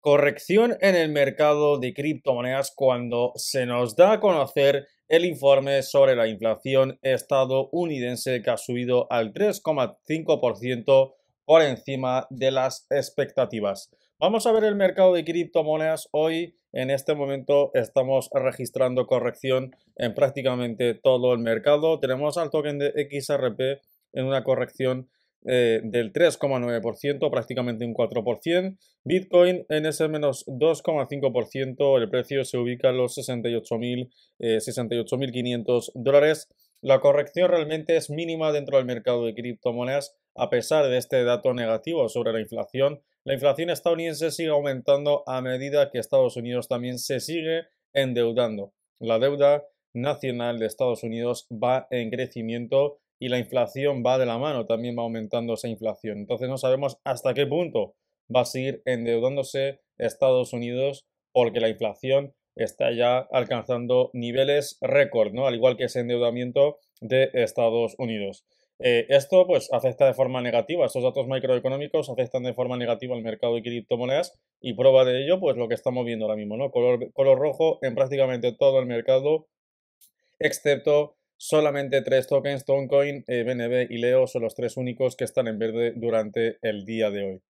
corrección en el mercado de criptomonedas cuando se nos da a conocer el informe sobre la inflación estadounidense que ha subido al 3,5% por encima de las expectativas. Vamos a ver el mercado de criptomonedas hoy. En este momento estamos registrando corrección en prácticamente todo el mercado. Tenemos al token de XRP en una corrección eh, del 3,9%, prácticamente un 4%. Bitcoin en ese menos 2,5%, el precio se ubica en los 68.500 68 eh, dólares. La corrección realmente es mínima dentro del mercado de criptomonedas, a pesar de este dato negativo sobre la inflación. La inflación estadounidense sigue aumentando a medida que Estados Unidos también se sigue endeudando. La deuda nacional de Estados Unidos va en crecimiento y la inflación va de la mano, también va aumentando esa inflación. Entonces no sabemos hasta qué punto va a seguir endeudándose Estados Unidos porque la inflación está ya alcanzando niveles récord, ¿no? Al igual que ese endeudamiento de Estados Unidos. Eh, esto pues afecta de forma negativa, estos datos microeconómicos afectan de forma negativa al mercado de criptomonedas y prueba de ello pues lo que estamos viendo ahora mismo, ¿no? Color, color rojo en prácticamente todo el mercado, excepto Solamente tres tokens, Toncoin, BNB eh, y Leo son los tres únicos que están en verde durante el día de hoy.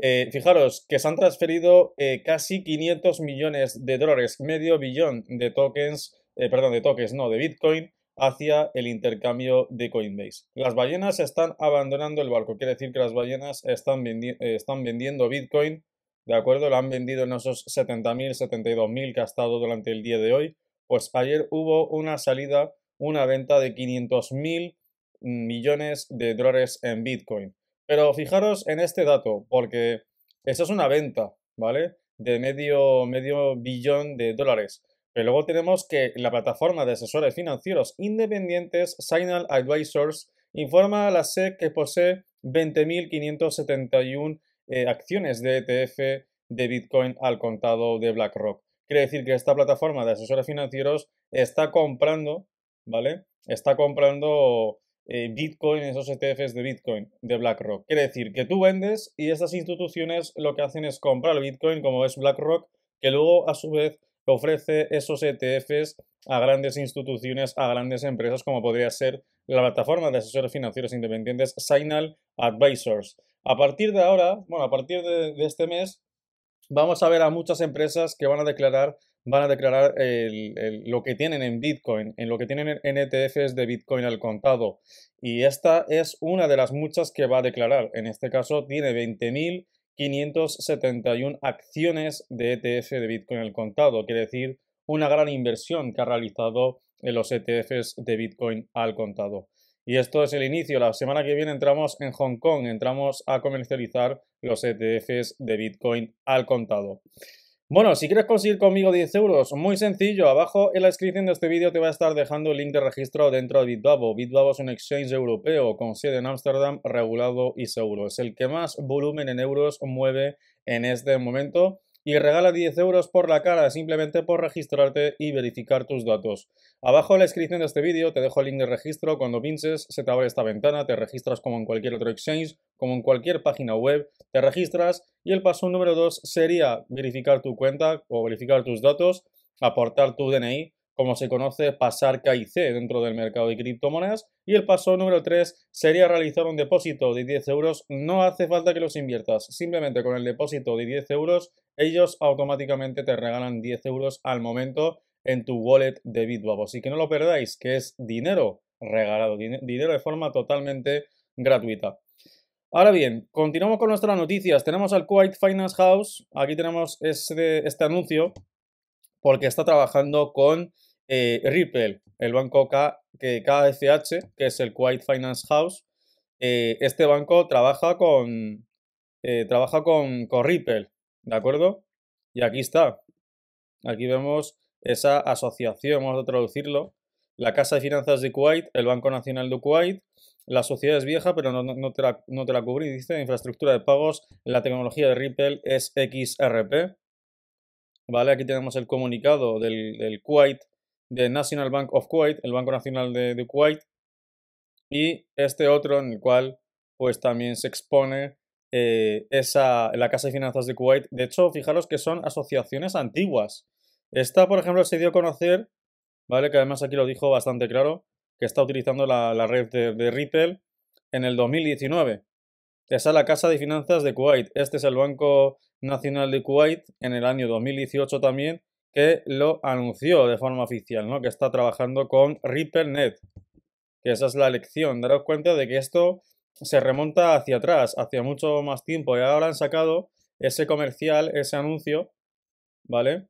Eh, fijaros que se han transferido eh, casi 500 millones de dólares, medio billón de tokens, perdón, de tokens, no, de Bitcoin hacia el intercambio de Coinbase. Las ballenas están abandonando el barco, quiere decir que las ballenas están, están vendiendo Bitcoin, ¿de acuerdo? Lo han vendido en esos 70.000, 72.000 que ha estado durante el día de hoy. Pues ayer hubo una salida una venta de 500.000 millones de dólares en Bitcoin. Pero fijaros en este dato, porque eso es una venta, ¿vale? De medio, medio billón de dólares. Pero luego tenemos que la plataforma de asesores financieros independientes, Signal Advisors, informa a la SEC que posee 20.571 eh, acciones de ETF de Bitcoin al contado de BlackRock. Quiere decir que esta plataforma de asesores financieros está comprando ¿vale? Está comprando eh, Bitcoin, esos ETFs de Bitcoin de BlackRock. Quiere decir que tú vendes y esas instituciones lo que hacen es comprar Bitcoin, como es BlackRock, que luego a su vez ofrece esos ETFs a grandes instituciones, a grandes empresas, como podría ser la plataforma de asesores financieros independientes Signal Advisors. A partir de ahora, bueno, a partir de este mes, vamos a ver a muchas empresas que van a declarar van a declarar lo que tienen en Bitcoin, en lo que tienen en ETFs de Bitcoin al contado. Y esta es una de las muchas que va a declarar. En este caso tiene 20.571 acciones de ETF de Bitcoin al contado, quiere decir una gran inversión que ha realizado en los ETFs de Bitcoin al contado. Y esto es el inicio. La semana que viene entramos en Hong Kong, entramos a comercializar los ETFs de Bitcoin al contado. Bueno, si quieres conseguir conmigo 10 euros, muy sencillo, abajo en la descripción de este vídeo te va a estar dejando el link de registro dentro de Bitbabo. BitBabo es un exchange europeo con sede en Ámsterdam, regulado y seguro. Es el que más volumen en euros mueve en este momento y regala 10 euros por la cara simplemente por registrarte y verificar tus datos. Abajo en la descripción de este vídeo te dejo el link de registro, cuando pinches se te abre esta ventana, te registras como en cualquier otro exchange, como en cualquier página web, te registras y el paso número 2 sería verificar tu cuenta o verificar tus datos, aportar tu DNI como se conoce, pasar KIC dentro del mercado de criptomonedas. Y el paso número 3 sería realizar un depósito de 10 euros. No hace falta que los inviertas, simplemente con el depósito de 10 euros, ellos automáticamente te regalan 10 euros al momento en tu wallet de Bitwap. Así que no lo perdáis, que es dinero regalado, dinero de forma totalmente gratuita. Ahora bien, continuamos con nuestras noticias. Tenemos al quite Finance House. Aquí tenemos este, este anuncio porque está trabajando con eh, Ripple, el banco K, que KFH, que es el Kuwait Finance House, eh, este banco trabaja con eh, trabaja con, Ripple, ¿de acuerdo? Y aquí está. Aquí vemos esa asociación, vamos a traducirlo. La Casa de Finanzas de Kuwait, el Banco Nacional de Kuwait, la sociedad es vieja, pero no, te, la, no te la cubrí, dice, infraestructura de pagos, la tecnología de Ripple es XRP. Vale, aquí tenemos el comunicado del, del Kuwait de National Bank of Kuwait, el Banco Nacional de, Kuwait, y este otro en el cual pues también se expone eh, esa, la Casa de Finanzas de Kuwait. De hecho, fijaros que son asociaciones antiguas. Esta, por ejemplo, se dio a conocer, ¿vale? Que además aquí lo dijo bastante claro, que está utilizando la, red de, de, Ripple en el 2019. Esa es la Casa de Finanzas de Kuwait. Este es el Banco Nacional de Kuwait en el año 2018 también lo anunció de forma oficial, ¿no? Que está trabajando con RippleNet, que esa es la lección. Daros cuenta de que esto se remonta hacia atrás, hacia mucho más tiempo. Y ahora han sacado ese comercial, ese anuncio, ¿vale?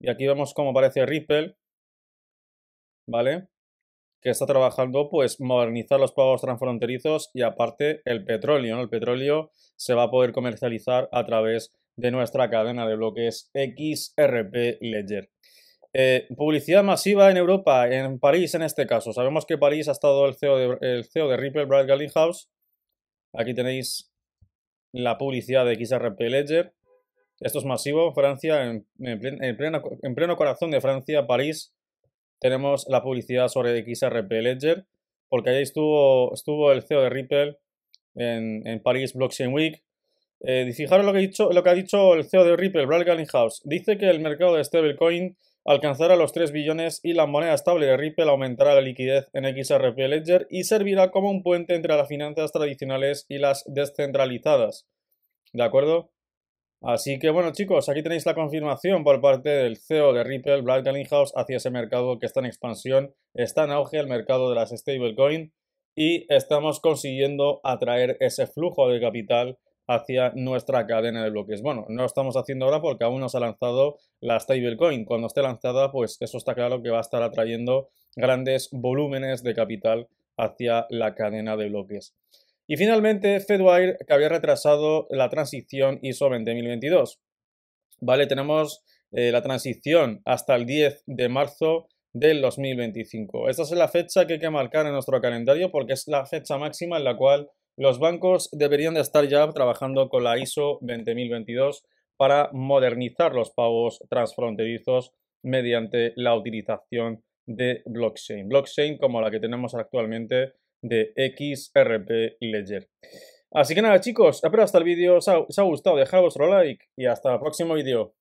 Y aquí vemos cómo aparece Ripple, ¿vale? Que está trabajando, pues, modernizar los pagos transfronterizos y aparte el petróleo, El petróleo se va a poder comercializar a través de nuestra cadena de bloques XRP Ledger. Eh, publicidad masiva en Europa, en París en este caso. Sabemos que París ha estado el CEO de, CEO de Ripple, Brad Gallinghouse. Aquí tenéis la publicidad de XRP Ledger. Esto es masivo. Francia, en, en, pleno, en, pleno, corazón de Francia, París, tenemos la publicidad sobre XRP Ledger. Porque ahí estuvo, estuvo el CEO de Ripple en París Blockchain Week. Eh, fijaros lo que, ha dicho, el CEO de Ripple, Brad House. Dice que el mercado de stablecoin alcanzará los 3 billones y la moneda estable de Ripple aumentará la liquidez en XRP Ledger y servirá como un puente entre las finanzas tradicionales y las descentralizadas. ¿De acuerdo? Así que bueno chicos, aquí tenéis la confirmación por parte del CEO de Ripple, Brad House, hacia ese mercado que está en expansión, está en auge el mercado de las stablecoin y estamos consiguiendo atraer ese flujo de capital hacia nuestra cadena de bloques. Bueno, no lo estamos haciendo ahora porque aún no se ha lanzado la stablecoin. Cuando esté lanzada, pues eso está claro que va a estar atrayendo grandes volúmenes de capital hacia la cadena de bloques. Y finalmente, Fedwire, que había retrasado la transición ISO 2022. Vale, tenemos eh, la transición hasta el 10 de marzo del 2025. Esta es la fecha que hay que marcar en nuestro calendario porque es la fecha máxima en la cual los bancos deberían de estar ya trabajando con la ISO 20022 para modernizar los pagos transfronterizos mediante la utilización de blockchain. Blockchain como la que tenemos actualmente de XRP Ledger. Así que nada chicos, espero hasta el vídeo Si os ha gustado, dejad vuestro like y hasta el próximo vídeo.